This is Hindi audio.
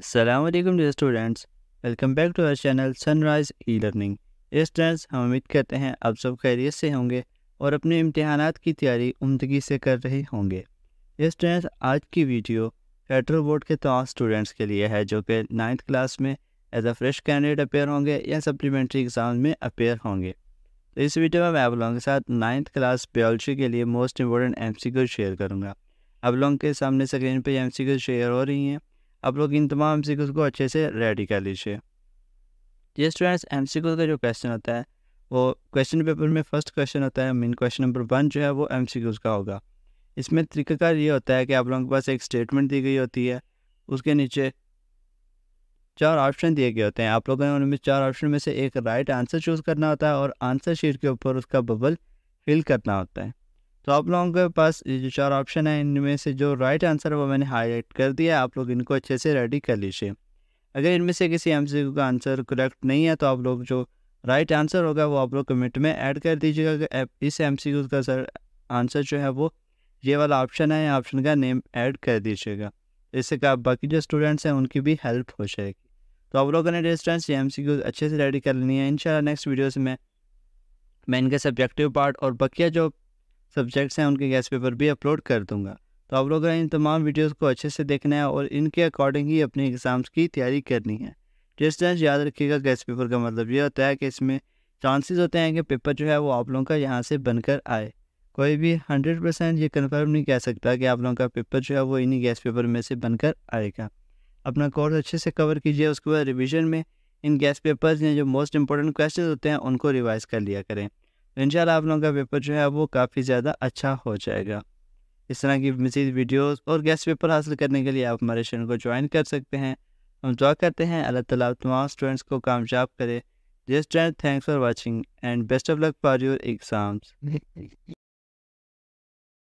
Aslam dear students welcome back to our channel Sunrise E learning students हम उम्मीद करते हैं आप सब खैरियत से होंगे और अपने इम्तहान की तैयारी उमदगी से कर रहे होंगे स्टूडेंट्स आज की वीडियो फेडरल बोर्ड के तमाम स्टूडेंट्स के लिए है जो कि नाइन्थ क्लास में as a fresh candidate appear होंगे या सप्लीमेंट्री एग्जाम में अपेयर होंगे तो इस वीडियो में मैं आप लोगों के साथ नाइन्थ क्लास बायोलॉजी के लिए मोस्ट इंपॉर्टेंट एम शेयर करूँगा आप लोगों के सामने स्क्रीन पर एम शेयर हो रही हैं आप लोग इन तमाम एम को अच्छे से रेडी कर लीजिए ये स्टूडेंट्स एम सी का जो क्वेश्चन होता है वो क्वेश्चन पेपर में फर्स्ट क्वेश्चन होता है मेन क्वेश्चन नंबर वन जो है वो एम का होगा इसमें तरीकाकार ये होता है कि आप लोगों के पास एक स्टेटमेंट दी गई होती है उसके नीचे चार ऑप्शन दिए गए होते हैं आप लोगों ने उनमें चार ऑप्शन में से एक राइट आंसर चूज़ करना होता है और आंसर शीट के ऊपर उसका बबल फिल करना होता है तो आप लोगों के पास ये जो चार ऑप्शन है इनमें से जो राइट आंसर है वो मैंने हाईलाइट कर दिया आप लोग इनको अच्छे से रेडी कर लीजिए अगर इनमें से किसी एम का आंसर करेक्ट नहीं है तो आप लोग जो राइट आंसर होगा वो आप लोग कमेंट में ऐड कर दीजिएगा इस एम का सर आंसर जो है वो ये वाला ऑप्शन है ऑप्शन का नेम ऐड कर दीजिएगा इससे का बाकी जो स्टूडेंट्स हैं उनकी भी हेल्प हो जाएगी तो आप लोगों ने डिस्टेंस एम सी अच्छे से रेडी कर लेनी है इंशाल्लाह नेक्स्ट वीडियो से मैं मैं इनके सब्जेक्टिव पार्ट और बकिया जो सब्जेक्ट्स हैं उनके गैस पेपर भी अपलोड कर दूंगा तो आप लोगों ने इन तमाम वीडियोस को अच्छे से देखना है और इनके अकॉर्डिंग ही अपने एग्ज़ाम्स की तैयारी करनी है जिस तरह याद रखिएगा गैस पेपर का मतलब ये होता है कि इसमें चांसेस होते हैं कि पेपर जो है वो आप लोगों का यहाँ से बनकर आए कोई भी हंड्रेड परसेंट ये कन्फर्म नहीं कह सकता कि आप लोगों का पेपर जो है वो इन्हीं गैस पेपर में से बनकर आएगा अपना कोर्स अच्छे से कवर कीजिए उसके बाद रिविजन में इन गैस पेपर्स या जो मोस्ट इंपॉर्टेंट क्वेश्चन होते हैं उनको रिवाइज़ कर लिया करें शाला आप लोगों का पेपर जो है वो काफ़ी ज़्यादा अच्छा हो जाएगा इस तरह की मज़ीद वीडियोस और गेस्ट पेपर हासिल करने के लिए आप हमारे चैनल को ज्वाइन कर सकते हैं हम दुआ करते हैं अल्लाह ताला तमाम स्टूडेंट्स को कामयाब करे just thanks for watching and best of luck for your exams